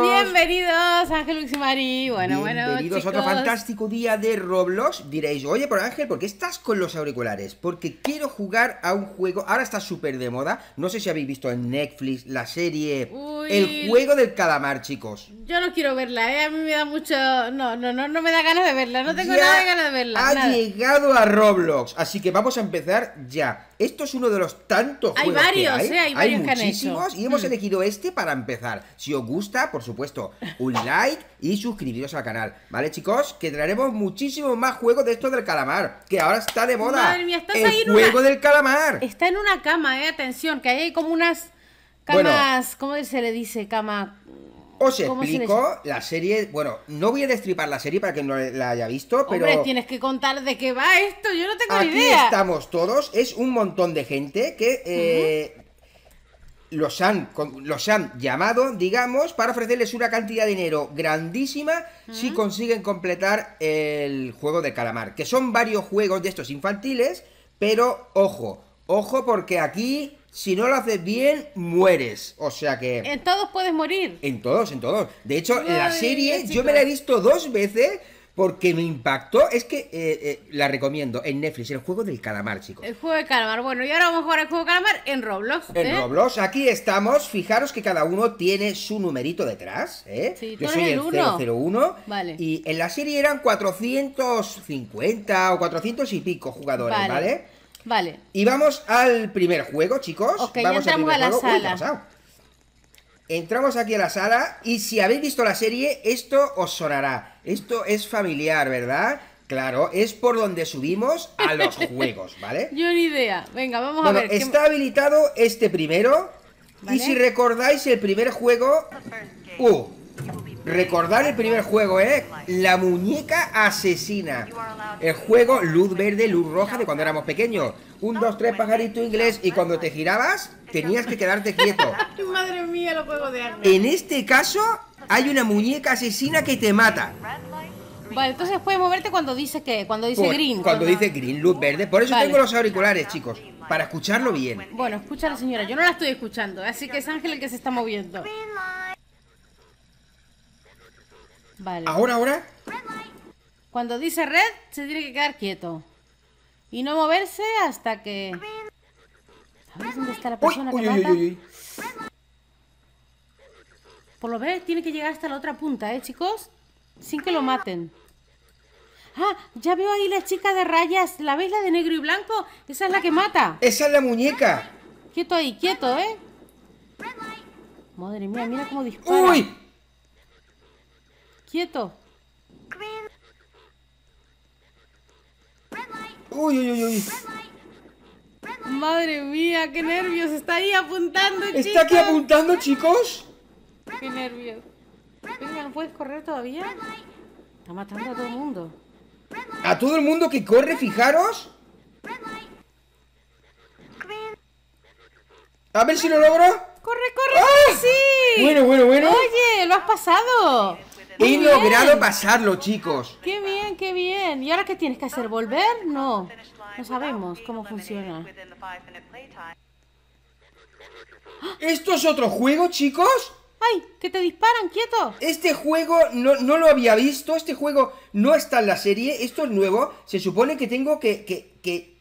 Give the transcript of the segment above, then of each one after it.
Bienvenidos, Ángel Luis y Mari. Bueno, bueno. Bienvenidos a otro fantástico día de Roblox. Diréis, oye, por Ángel, ¿por qué estás con los auriculares? Porque quiero jugar a un juego. Ahora está súper de moda. No sé si habéis visto en Netflix la serie. El juego del calamar, chicos. Yo no quiero verla, ¿eh? A mí me da mucho. No, no, no, no me da ganas de verla. No tengo nada de ganas de verla. Ha llegado a Roblox, así que vamos a empezar ya. Esto es uno de los tantos hay juegos que eh, hay. hay. varios, hay muchísimos y hemos mm. elegido este para empezar. Si os gusta, por supuesto, un like y suscribiros al canal, ¿vale, chicos? Que traeremos muchísimos más juegos de esto del calamar, que ahora está de moda. Madre mía, estás ahí en juego del calamar. Está en una cama, eh, atención, que hay como unas Camas, ¿cómo se le dice? Cama. Os explico la serie. Bueno, no voy a destripar la serie para que no la haya visto, pero. Hombre, tienes que contar de qué va esto, yo no tengo aquí idea. estamos todos, es un montón de gente que. Eh, los, han, los han llamado, digamos, para ofrecerles una cantidad de dinero grandísima si consiguen completar el juego de calamar. Que son varios juegos de estos infantiles, pero ojo, ojo, porque aquí si no lo haces bien, mueres. O sea que. En todos puedes morir. En todos, en todos. De hecho, la serie yo me la he visto dos veces. Porque me impactó, es que eh, eh, la recomiendo en Netflix, el juego del calamar, chicos. El juego del calamar, bueno, y ahora vamos a jugar el juego del calamar en Roblox. En ¿eh? Roblox, aquí estamos, fijaros que cada uno tiene su numerito detrás, ¿eh? Sí, Yo soy el, 001. Vale. Y en la serie eran 450 o 400 y pico jugadores, ¿vale? Vale. Y vamos al primer juego, chicos. vamos entramos a la sala. entramos aquí a la sala y si habéis visto la serie, esto os sonará. Esto es familiar, ¿verdad? Claro, es por donde subimos a los juegos, ¿vale? Yo ni idea. Venga, vamos a ver. Está habilitado este primero. Y si recordáis el primer juego... Uh, Recordar el primer juego ¿eh? La muñeca asesina. El juego luz verde, luz roja de cuando éramos pequeños. Un, dos, tres, pajaritos inglés. Y cuando te girabas, tenías que quedarte quieto. Madre mía, lo puedo de En este caso, hay una muñeca asesina que te mata. Vale, entonces puedes moverte cuando dice que, cuando dice pues, green. Cuando, dice green, luz verde. Por eso tengo los auriculares, chicos, para escucharlo bien. Bueno, escucha la señora, yo no la estoy escuchando, así que es Ángel el que se está moviendo. Ahora, ahora. Cuando dice red, se tiene que quedar quieto. Y no moverse hasta que... ¿Sabes dónde está la persona que uy, Por lo ver, tiene que llegar hasta la otra punta, ¿eh, chicos? Sin que lo maten. Ah, ya veo ahí la chica de rayas. ¿La veis la de negro y blanco? Esa es la que mata. Esa es la muñeca. Quieto ahí, quieto, ¿eh? Madre mía, mira cómo dispara. ¡Uy! Quieto. Uy, uy, uy, uy. Madre mía, qué nervios. Está ahí apuntando, chicos. ¿Está aquí apuntando, chicos? Qué nervios. Venga, ¿no puedes correr todavía? Está matando a todo el mundo. ¿A todo el mundo que corre, fijaros? A ver si lo logro. ¡Corre, corre! ¡Ah! corre ¡Sí! Bueno, bueno, bueno. Oye, lo has pasado. He logrado pasarlo, chicos. Qué bien, qué bien. ¿Y ahora qué tienes que hacer? ¿Volver? No. No sabemos cómo funciona. ¿Esto es otro juego, chicos? ¡Ay! ¡Que te disparan, quieto! Este juego no, lo había visto, este juego no está en la serie, esto es nuevo. Se supone que tengo que, que, que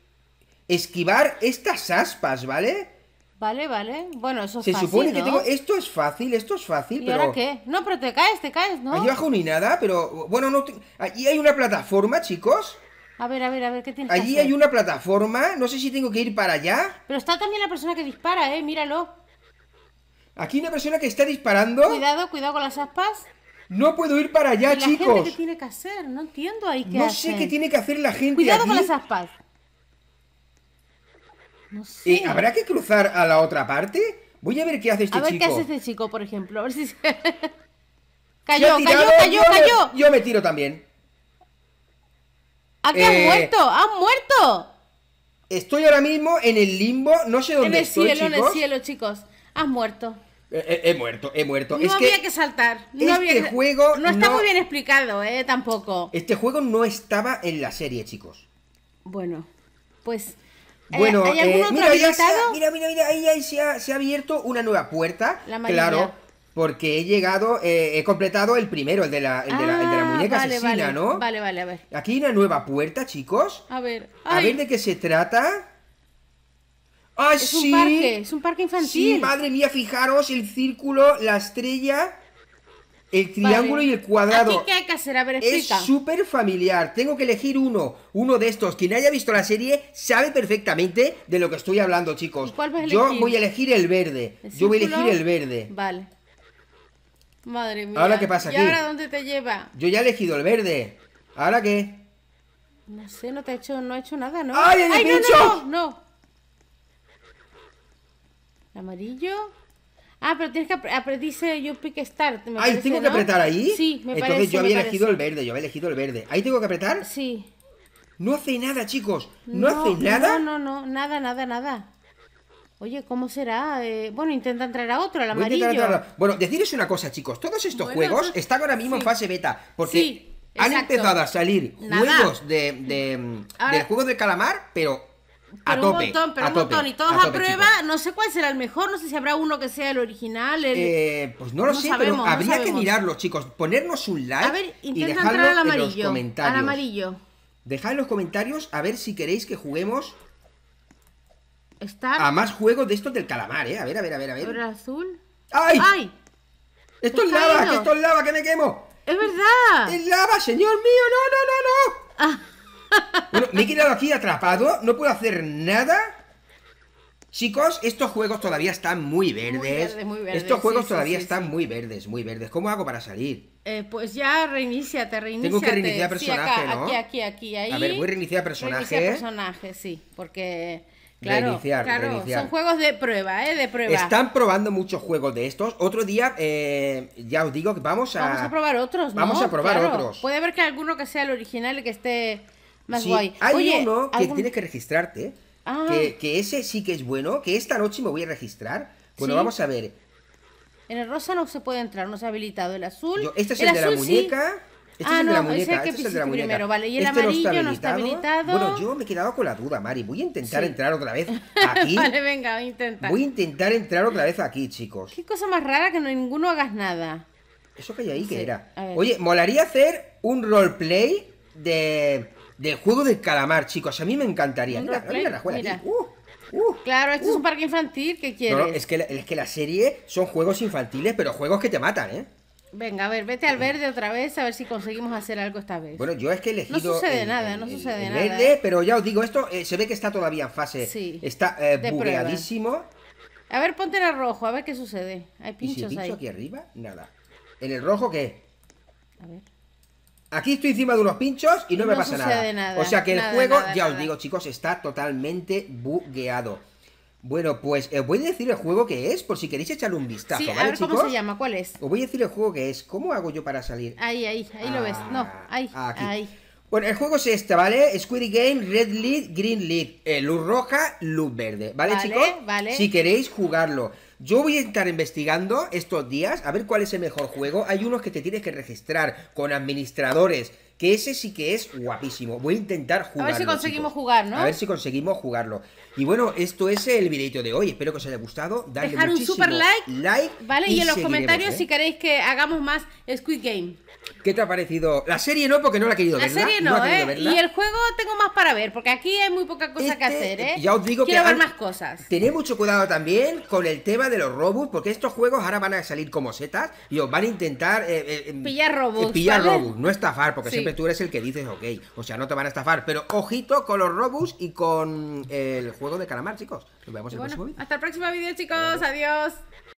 esquivar estas aspas, ¿vale? Vale, vale. Bueno, eso es fácil. Se supone que tengo. Esto es fácil, esto es fácil, ¿Y pero. ahora qué? No, pero te caes, te caes, ¿no? Allí abajo ni nada, pero. Bueno, no. Te... Allí hay una plataforma, chicos. A ver, a ver, a ver, ¿qué tienes Allí hay una plataforma, no sé si tengo que ir para allá. Pero está también la persona que dispara, eh, míralo. Aquí hay una persona que está disparando. Cuidado, cuidado con las aspas. No puedo ir para allá, ¿Y la sé Gente, ¿Qué tiene que hacer? No entiendo ahí qué No sé qué tiene que hacer la gente. Cuidado con las aspas. ¿Y habrá que cruzar a la otra parte? Voy a ver qué hace este chico. A ver qué hace este chico, por ejemplo. cayó, cayó, cayó, yo cayó. Me, yo me tiro también. ¿A has eh, muerto? ¡Has muerto! Estoy ahora mismo en el limbo, no sé dónde en el cielo, En el cielo, chicos. Has muerto. Eh, eh, he, muerto, he muerto. No había que, saltar. No este juego. No está muy bien explicado, eh, tampoco. Este juego no estaba en la serie, chicos. Bueno, pues eh, bueno, eh, mira, se, mira, mira, ahí, se, ha, abierto una nueva puerta. claro, porque he llegado, eh, he completado el primero, el de la, ah, muñeca asesina, ¿no? Vale, vale, a ver. Aquí hay una nueva puerta, chicos. A ver. A ver de qué se trata. ¡Ah, es un parque, es un parque infantil. Sí, madre mía, fijaros, el círculo, la estrella el triángulo y el cuadrado. Es súper familiar. Tengo que elegir uno. Uno de estos. Quien haya visto la serie sabe perfectamente de lo que estoy hablando, chicos. Yo voy a elegir el verde. Yo voy a elegir el verde. Vale. Madre mía. ¿Ahora qué pasa aquí? ¿Y ahora dónde te lleva? Yo ya he elegido el verde. ¿Ahora qué? No sé, no te ha hecho, no hecho nada, ¿no? ¡Ay, no, no, no, no. El amarillo. Ah, pero tienes que apretarse. dice you pick start. Me ¿tengo que apretar ahí? Sí, me Entonces yo había elegido el verde, yo había elegido el verde. ¿Ahí tengo que apretar? Sí. No hace nada, chicos. ¿No, hace nada? No, no, no, nada, nada, nada. Oye, ¿cómo será? Eh, bueno, intenta entrar a otro, al amarillo. Bueno, deciros una cosa, chicos. Todos estos juegos están ahora mismo en fase beta. Porque han empezado a salir juegos de, de, del juego del calamar, pero a montón, a Y todos a, prueba, no sé cuál será el mejor, no sé si habrá uno que sea el original. Eh, pues no lo sé, pero habría que mirarlo, chicos. Ponernos un like a ver, y entrar amarillo, en los comentarios. Al amarillo. Dejad en los comentarios a ver si queréis que juguemos a más juegos de estos del calamar, ¿eh? A ver, a ver, a ver, a ver. azul? ¡Ay! ¡Ay! ¡Esto es lava! ¡Que esto es lava! ¡Que me quemo! ¡Es verdad! ¡Es lava, señor mío! ¡No, no, no, no! Ah me he quedado aquí atrapado, no puedo hacer nada. Chicos, estos juegos todavía están muy verdes. estos juegos todavía están muy verdes, muy verdes. ¿Cómo hago para salir? Eh, pues ya reinicia, reinicia. Tengo que reiniciar personaje, ¿no? Aquí, aquí, aquí, ahí. A ver, voy a reiniciar personaje. Reiniciar personaje, sí, porque... reiniciar, claro, son juegos de prueba, ¿eh? De prueba. Están probando muchos juegos de estos. Otro día, eh, ya os digo que vamos a... Vamos a probar otros, ¿no? Vamos a probar otros. Puede haber que alguno que sea el original y que esté hay uno que tienes que registrarte, ah. que, ese sí que es bueno, que esta noche me voy a registrar. Bueno, vamos a ver. En el rosa no se puede entrar, no se ha habilitado. El azul. este es el, de la muñeca. Este es el de la muñeca. este es el de la muñeca. primero, vale. Y el este amarillo no está, habilitado. Bueno, yo me he quedado con la duda, Mari. Voy a intentar entrar otra vez aquí. vale, venga, a intentar. Voy a intentar entrar otra vez aquí, chicos. Qué cosa más rara que ninguno hagas nada. ¿Eso que hay ahí ¿qué que era? Oye, molaría hacer un roleplay de de juego de calamar, chicos. A mí me encantaría. Mira, mira, uh, uh, claro, esto es uh. un parque infantil, ¿qué quieres? es, que la, es que la serie son juegos infantiles, pero juegos que te matan, ¿eh? Venga, a ver, vete al verde otra vez a ver si conseguimos hacer algo esta vez. Bueno, yo es que he elegido. No sucede nada, no sucede verde, ¿eh? pero ya os digo, esto eh, se ve que está todavía en fase. Sí. Está eh, bugueadísimo. A ver, ponte en el rojo, a ver qué sucede. Hay pinchos ahí. aquí arriba? Nada. ¿En el rojo qué? A ver. Aquí estoy encima de unos pinchos y no, me pasa nada. O sea que el juego, ya os digo, chicos, está totalmente bugueado. Bueno, pues os eh, voy a decir el juego que es, por si queréis echarle un vistazo, sí, a ver ¿Cómo se llama? ¿Cuál es? Os voy a decir el juego que es. ¿Cómo hago yo para salir? Ahí, ahí, ahí lo ves. No, ah, ahí, ahí. Bueno, el juego es este, ¿vale? Squid Game, Red Lead, Green Lead, eh, luz roja, luz verde, ¿vale, vale chicos? Vale. Si queréis jugarlo. Yo voy a estar investigando estos días a ver cuál es el mejor juego. Hay unos que te tienes que registrar con administradores, que ese sí que es guapísimo. Voy a intentar jugarlo. A ver si conseguimos jugar, ¿no? A ver si conseguimos jugarlo. Y bueno, esto es el videito de hoy. Espero que os haya gustado. Dale Dejar un super like. ¿Vale? Y, en los comentarios ¿eh? si queréis que hagamos más Squid Game. ¿Qué te ha parecido? La serie no, porque no la he querido ver. La serie no, ¿eh? Y el juego tengo más para ver, porque aquí hay muy poca cosa que este, hacer, ¿eh? Ya os digo Quiero ver más cosas. Tened mucho cuidado también con el tema de los robots, porque estos juegos ahora van a salir como setas y os van a intentar... Eh, eh, em, pillar robots. pillar no estafar, porque siempre tú eres el que dices, ok, o sea, no te van a estafar, pero ojito con los robots y con el juego de calamar, chicos. Nos vemos en el próximo Hasta el próximo vídeo, chicos. Adiós.